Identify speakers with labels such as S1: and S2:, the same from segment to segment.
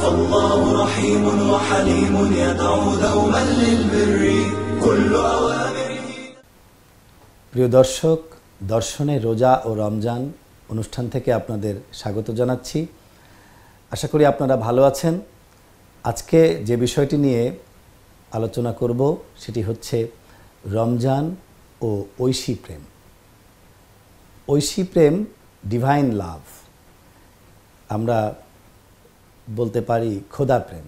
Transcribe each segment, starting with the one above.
S1: فالله رحيم وحليم يدعو دوما للبر كل প্রিয় দর্শক দর্শনে রোজা ও রমজান অনুষ্ঠান থেকে আপনাদের স্বাগত জানাচ্ছি আশা করি আপনারা ভালো আছেন আজকে যে বিষয়টি নিয়ে আলোচনা করব সেটি হচ্ছে রমজান ও ঐশী প্রেম ঐশী প্রেম ডিভাইন লাভ আমরা বলতে পারি খোদা প্রেম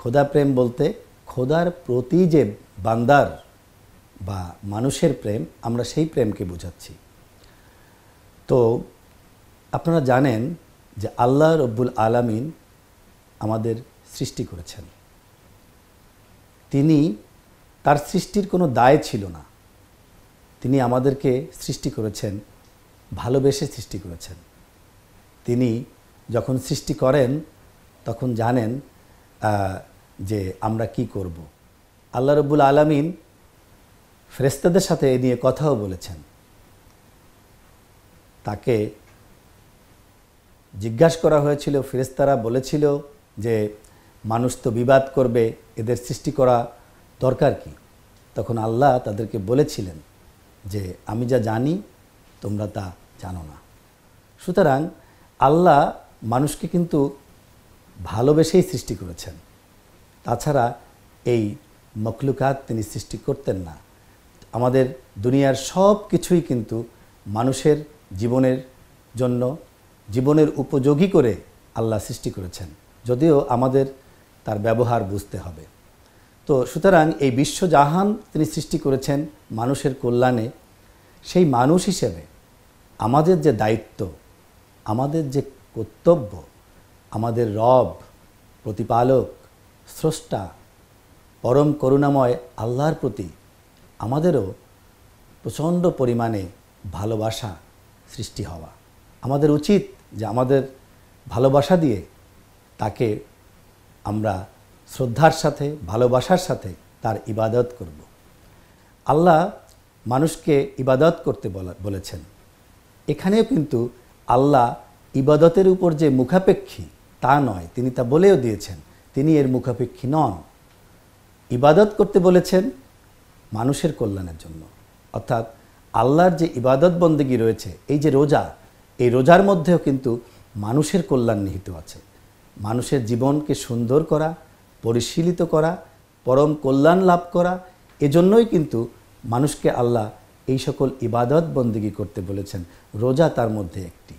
S1: খোদা প্রেম বলতে খোদার প্রতি যে বান্দার বা মানুষের প্রেম আমরা সেই প্রেমকে বোঝাচ্ছি তো আপনারা জানেন যে আল্লাহ রব্বুল আলামিন আমাদের সৃষ্টি করেছেন তিনি তার সৃষ্টির কোনো দায় ছিল না তিনি আমাদেরকে সৃষ্টি করেছেন ভালোবেসে সৃষ্টি করেছেন তিনি যখন সৃষ্টি করেন তখন জানেন যে আমরা কি করব। আল্লাহ রব্বুল আলমিন ফ্রেস্তাদের সাথে এ নিয়ে কথাও বলেছেন তাকে জিজ্ঞাসা করা হয়েছিল ফ্রেস্তারা বলেছিল যে মানুষ তো বিবাদ করবে এদের সৃষ্টি করা দরকার কি তখন আল্লাহ তাদেরকে বলেছিলেন যে আমি যা জানি তোমরা তা জানো না সুতরাং আল্লাহ মানুষকে কিন্তু ভালোবেসেই সৃষ্টি করেছেন তাছাড়া এই মকলুকাত তিনি সৃষ্টি করতেন না আমাদের দুনিয়ার সব কিছুই কিন্তু মানুষের জীবনের জন্য জীবনের উপযোগী করে আল্লাহ সৃষ্টি করেছেন যদিও আমাদের তার ব্যবহার বুঝতে হবে তো সুতরাং এই বিশ্বজাহান তিনি সৃষ্টি করেছেন মানুষের কল্যাণে সেই মানুষ হিসেবে আমাদের যে দায়িত্ব আমাদের যে কর্তব্য আমাদের রব প্রতিপালক স্রষ্টা পরম করুণাময় আল্লাহর প্রতি আমাদেরও প্রচণ্ড পরিমাণে ভালোবাসা সৃষ্টি হওয়া আমাদের উচিত যে আমাদের ভালোবাসা দিয়ে তাকে আমরা শ্রদ্ধার সাথে ভালোবাসার সাথে তার ইবাদত করব আল্লাহ মানুষকে ইবাদত করতে বলেছেন এখানেও কিন্তু আল্লাহ ইবাদতের উপর যে মুখাপেক্ষী তা নয় তিনি তা বলেও দিয়েছেন তিনি এর মুখাপেক্ষী নন ইবাদত করতে বলেছেন মানুষের কল্যাণের জন্য অর্থাৎ আল্লাহর যে ইবাদত বন্দেগী রয়েছে এই যে রোজা এই রোজার মধ্যেও কিন্তু মানুষের কল্যাণ নিহিত আছে মানুষের জীবনকে সুন্দর করা পরিশীলিত করা পরম কল্যাণ লাভ করা এজন্যই কিন্তু মানুষকে আল্লাহ এই সকল ইবাদত বন্দেগী করতে বলেছেন রোজা তার মধ্যে একটি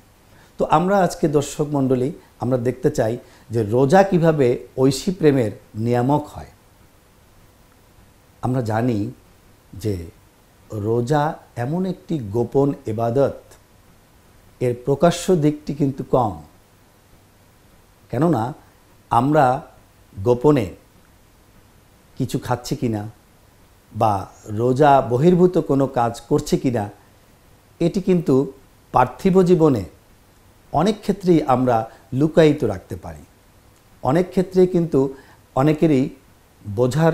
S1: তো আমরা আজকে দর্শক মণ্ডলী আমরা দেখতে চাই যে রোজা কিভাবে ঐশী প্রেমের নিয়ামক হয় আমরা জানি যে রোজা এমন একটি গোপন এবাদত এর প্রকাশ্য দিকটি কিন্তু কম কেননা আমরা গোপনে কিছু খাচ্ছি কি না বা রোজা বহির্ভূত কোনো কাজ করছে কি না এটি কিন্তু পার্থিব জীবনে অনেক ক্ষেত্রেই আমরা লুকায়িত রাখতে পারি অনেক ক্ষেত্রে কিন্তু অনেকেরই বোঝার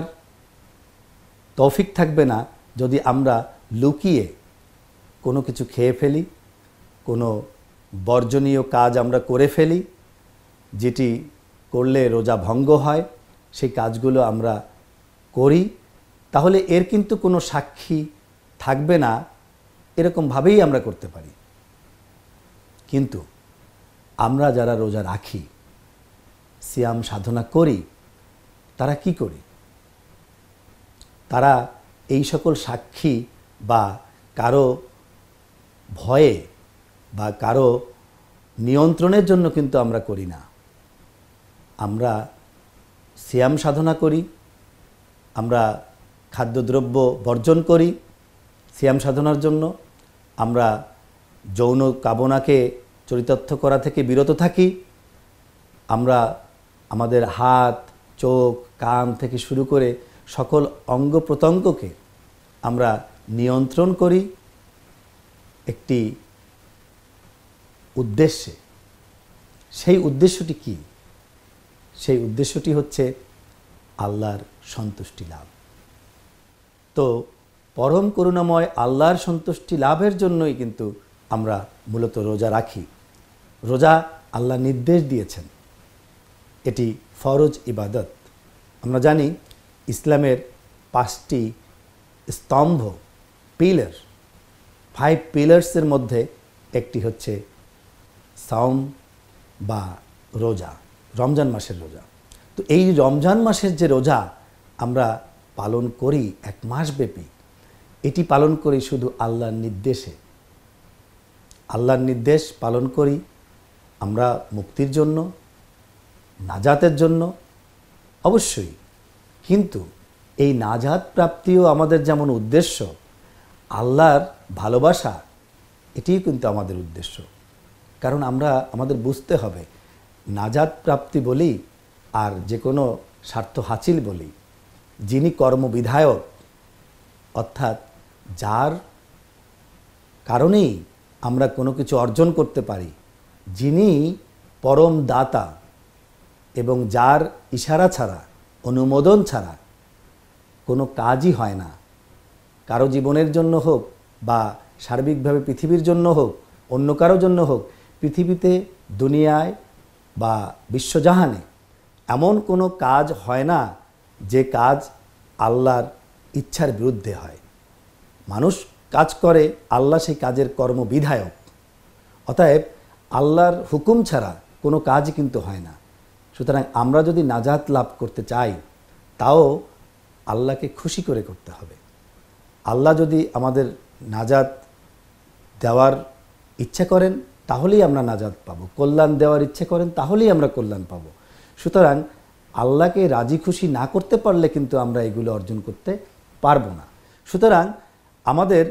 S1: তৌফিক থাকবে না যদি আমরা লুকিয়ে কোনো কিছু খেয়ে ফেলি কোনো বর্জনীয় কাজ আমরা করে ফেলি যেটি করলে রোজা ভঙ্গ হয় সেই কাজগুলো আমরা করি তাহলে এর কিন্তু কোনো সাক্ষী থাকবে না এরকমভাবেই আমরা করতে পারি কিন্তু আমরা যারা রোজা রাখি সিয়াম সাধনা করি তারা কি করি তারা এই সকল সাক্ষী বা কারো ভয়ে বা কারো নিয়ন্ত্রণের জন্য কিন্তু আমরা করি না আমরা সিয়াম সাধনা করি আমরা খাদ্যদ্রব্য বর্জন করি সিয়াম সাধনার জন্য আমরা যৌন কামনাকে চরিতার্থ করা থেকে বিরত থাকি আমরা আমাদের হাত চোখ কান থেকে শুরু করে সকল অঙ্গ প্রত্যঙ্গকে আমরা নিয়ন্ত্রণ করি একটি উদ্দেশ্যে সেই উদ্দেশ্যটি কি সেই উদ্দেশ্যটি হচ্ছে আল্লাহর সন্তুষ্টি লাভ তো পরম করুণাময় আল্লাহর সন্তুষ্টি লাভের জন্যই কিন্তু আমরা মূলত রোজা রাখি রোজা আল্লাহ নির্দেশ দিয়েছেন এটি ফরজ ইবাদত আমরা জানি ইসলামের পাঁচটি স্তম্ভ পিলার ফাইভ পিলার্সের মধ্যে একটি হচ্ছে সাউম বা রোজা রমজান মাসের রোজা তো এই রমজান মাসের যে রোজা আমরা পালন করি এক মাস ব্যাপী এটি পালন করি শুধু আল্লাহর নির্দেশে আল্লাহর নির্দেশ পালন করি আমরা মুক্তির জন্য নাজাতের জন্য অবশ্যই কিন্তু এই নাজাত প্রাপ্তিও আমাদের যেমন উদ্দেশ্য আল্লাহর ভালোবাসা এটিই কিন্তু আমাদের উদ্দেশ্য কারণ আমরা আমাদের বুঝতে হবে নাজাত প্রাপ্তি বলি আর যে কোনো স্বার্থ হাসিল বলি যিনি কর্মবিধায়ক অর্থাৎ যার কারণেই আমরা কোনো কিছু অর্জন করতে পারি যিনি পরম দাতা এবং যার ইশারা ছাড়া অনুমোদন ছাড়া কোনো কাজই হয় না কারো জীবনের জন্য হোক বা সার্বিকভাবে পৃথিবীর জন্য হোক অন্য কারো জন্য হোক পৃথিবীতে দুনিয়ায় বা বিশ্বজাহানে এমন কোনো কাজ হয় না যে কাজ আল্লাহর ইচ্ছার বিরুদ্ধে হয় মানুষ কাজ করে আল্লাহ সেই কাজের কর্মবিধায়ক অতএব আল্লাহর হুকুম ছাড়া কোনো কাজ কিন্তু হয় না সুতরাং আমরা যদি নাজাত লাভ করতে চাই তাও আল্লাহকে খুশি করে করতে হবে আল্লাহ যদি আমাদের নাজাত দেওয়ার ইচ্ছা করেন তাহলেই আমরা নাজাত পাবো কল্যাণ দেওয়ার ইচ্ছে করেন তাহলেই আমরা কল্যাণ পাবো সুতরাং আল্লাহকে রাজি খুশি না করতে পারলে কিন্তু আমরা এগুলো অর্জন করতে পারবো না সুতরাং আমাদের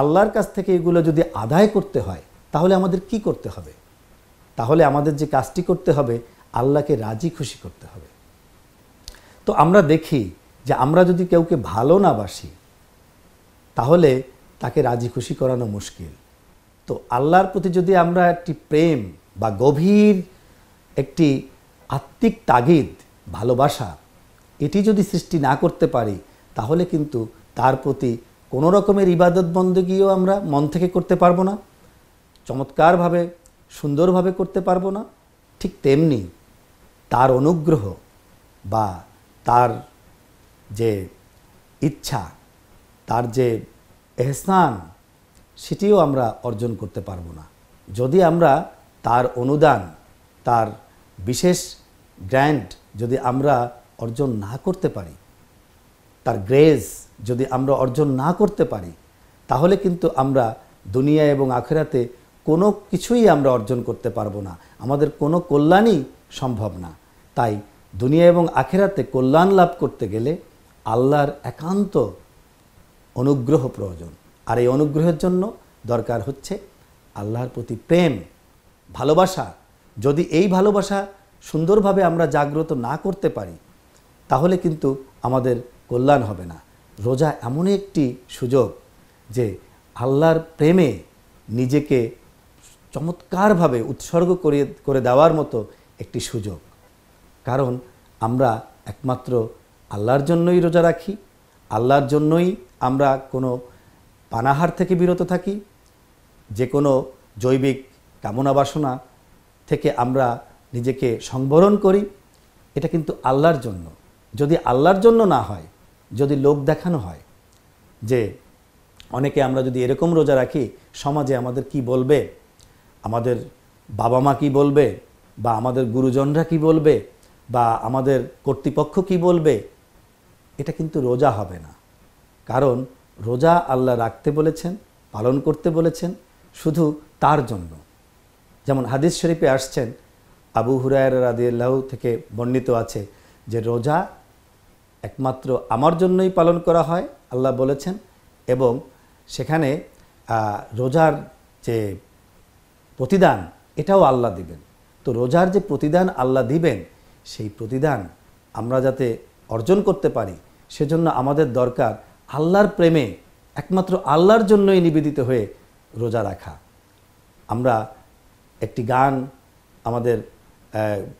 S1: আল্লাহর কাছ থেকে এগুলো যদি আদায় করতে হয় তাহলে আমাদের কি করতে হবে তাহলে আমাদের যে কাজটি করতে হবে আল্লাহকে রাজি খুশি করতে হবে তো আমরা দেখি যে আমরা যদি কেউকে ভালো না বাসি তাহলে তাকে রাজি খুশি করানো মুশকিল তো আল্লাহর প্রতি যদি আমরা একটি প্রেম বা গভীর একটি আত্মিক তাগিদ ভালোবাসা এটি যদি সৃষ্টি না করতে পারি তাহলে কিন্তু তার প্রতি কোনো রকমের ইবাদত বন্দগীও আমরা মন থেকে করতে পারবো না চমৎকারভাবে সুন্দরভাবে করতে পারবো না ঠিক তেমনি তার অনুগ্রহ বা তার যে ইচ্ছা তার যে এহসান সেটিও আমরা অর্জন করতে পারবো না যদি আমরা তার অনুদান তার বিশেষ গ্র্যান্ট যদি আমরা অর্জন না করতে পারি তার গ্রেজ যদি আমরা অর্জন না করতে পারি তাহলে কিন্তু আমরা দুনিয়া এবং আখেরাতে কোনো কিছুই আমরা অর্জন করতে পারবো না আমাদের কোনো কল্যাণই সম্ভব না তাই দুনিয়া এবং আখেরাতে কল্যাণ লাভ করতে গেলে আল্লাহর একান্ত অনুগ্রহ প্রয়োজন আর এই অনুগ্রহের জন্য দরকার হচ্ছে আল্লাহর প্রতি প্রেম ভালোবাসা যদি এই ভালোবাসা সুন্দরভাবে আমরা জাগ্রত না করতে পারি তাহলে কিন্তু আমাদের কল্যাণ হবে না রোজা এমন একটি সুযোগ যে আল্লাহর প্রেমে নিজেকে চমৎকারভাবে উৎসর্গ করে করে দেওয়ার মতো একটি সুযোগ কারণ আমরা একমাত্র আল্লাহর জন্যই রোজা রাখি আল্লাহর জন্যই আমরা কোনো পানাহার থেকে বিরত থাকি যে কোনো জৈবিক কামনা বাসনা থেকে আমরা নিজেকে সংবরণ করি এটা কিন্তু আল্লাহর জন্য যদি আল্লাহর জন্য না হয় যদি লোক দেখানো হয় যে অনেকে আমরা যদি এরকম রোজা রাখি সমাজে আমাদের কি বলবে আমাদের বাবা মা কী বলবে বা আমাদের গুরুজনরা কি বলবে বা আমাদের কর্তৃপক্ষ কি বলবে এটা কিন্তু রোজা হবে না কারণ রোজা আল্লাহ রাখতে বলেছেন পালন করতে বলেছেন শুধু তার জন্য যেমন হাদিস শরীফে আসছেন আবু হুরায়রা রাদিয়াল্লাহ থেকে বর্ণিত আছে যে রোজা একমাত্র আমার জন্যই পালন করা হয় আল্লাহ বলেছেন এবং সেখানে রোজার যে প্রতিদান এটাও আল্লাহ দিবেন তো রোজার যে প্রতিদান আল্লাহ দিবেন সেই প্রতিদান আমরা যাতে অর্জন করতে পারি সেজন্য আমাদের দরকার আল্লাহর প্রেমে একমাত্র আল্লাহর জন্যই নিবেদিত হয়ে রোজা রাখা আমরা একটি গান আমাদের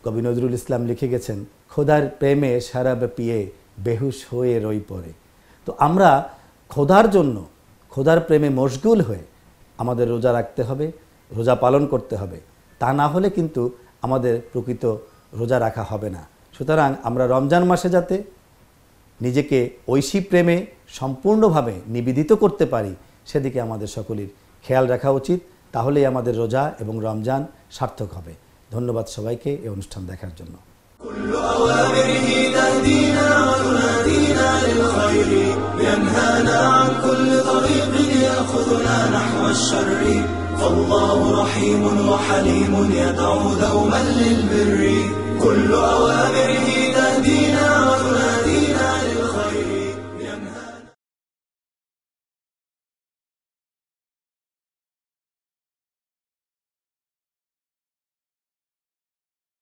S1: কবি নজরুল ইসলাম লিখে গেছেন খোদার প্রেমে সারা পিয়ে বেহুশ হয়ে রই পড়ে তো আমরা খোদার জন্য খোদার প্রেমে মশগুল হয়ে আমাদের রোজা রাখতে হবে রোজা পালন করতে হবে তা না হলে কিন্তু আমাদের প্রকৃত রোজা রাখা হবে না সুতরাং আমরা রমজান মাসে যাতে নিজেকে ঐশী প্রেমে সম্পূর্ণভাবে নিবেদিত করতে পারি সেদিকে আমাদের সকলের খেয়াল রাখা উচিত তাহলেই আমাদের রোজা এবং রমজান সার্থক হবে ধন্যবাদ সবাইকে এই অনুষ্ঠান দেখার জন্য ينهانا عن كل طريق يأخذنا نحو الشر فالله رحيم وحليم يدعو دوما للبر كل أوامره تهدينا وتنادينا